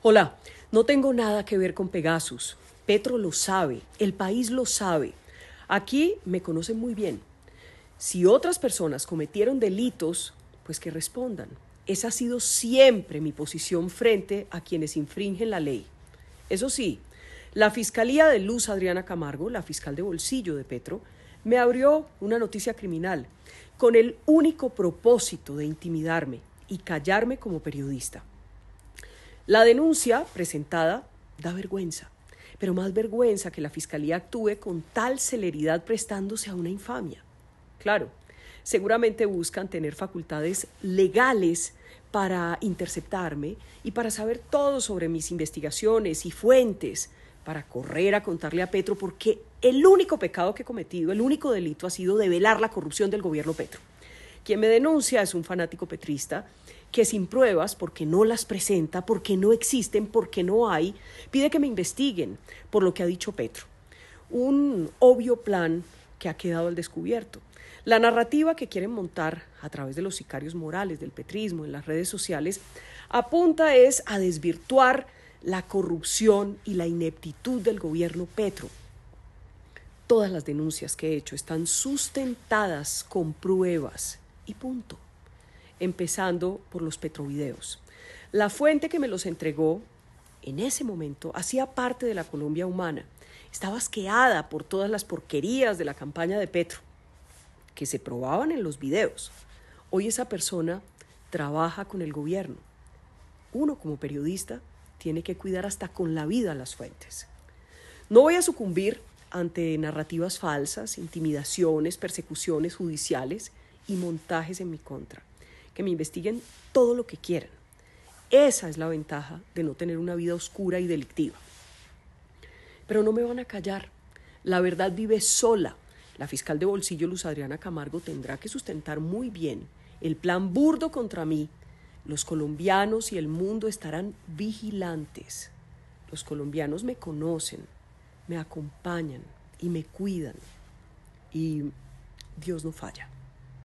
Hola, no tengo nada que ver con Pegasus. Petro lo sabe, el país lo sabe. Aquí me conocen muy bien. Si otras personas cometieron delitos, pues que respondan. Esa ha sido siempre mi posición frente a quienes infringen la ley. Eso sí, la Fiscalía de Luz Adriana Camargo, la fiscal de bolsillo de Petro, me abrió una noticia criminal con el único propósito de intimidarme y callarme como periodista. La denuncia presentada da vergüenza, pero más vergüenza que la Fiscalía actúe con tal celeridad prestándose a una infamia. Claro, seguramente buscan tener facultades legales para interceptarme y para saber todo sobre mis investigaciones y fuentes, para correr a contarle a Petro porque el único pecado que he cometido, el único delito ha sido develar la corrupción del gobierno Petro. Quien me denuncia es un fanático petrista que sin pruebas, porque no las presenta, porque no existen, porque no hay, pide que me investiguen por lo que ha dicho Petro. Un obvio plan que ha quedado al descubierto. La narrativa que quieren montar a través de los sicarios morales del petrismo en las redes sociales apunta es a desvirtuar la corrupción y la ineptitud del gobierno Petro. Todas las denuncias que he hecho están sustentadas con pruebas y punto. Empezando por los petrovideos. La fuente que me los entregó en ese momento hacía parte de la Colombia humana. Estaba asqueada por todas las porquerías de la campaña de Petro, que se probaban en los videos. Hoy esa persona trabaja con el gobierno. Uno como periodista tiene que cuidar hasta con la vida las fuentes. No voy a sucumbir ante narrativas falsas, intimidaciones, persecuciones judiciales y montajes en mi contra, que me investiguen todo lo que quieran. Esa es la ventaja de no tener una vida oscura y delictiva. Pero no me van a callar. La verdad vive sola. La fiscal de bolsillo Luz Adriana Camargo tendrá que sustentar muy bien el plan burdo contra mí. Los colombianos y el mundo estarán vigilantes. Los colombianos me conocen, me acompañan y me cuidan. Y Dios no falla.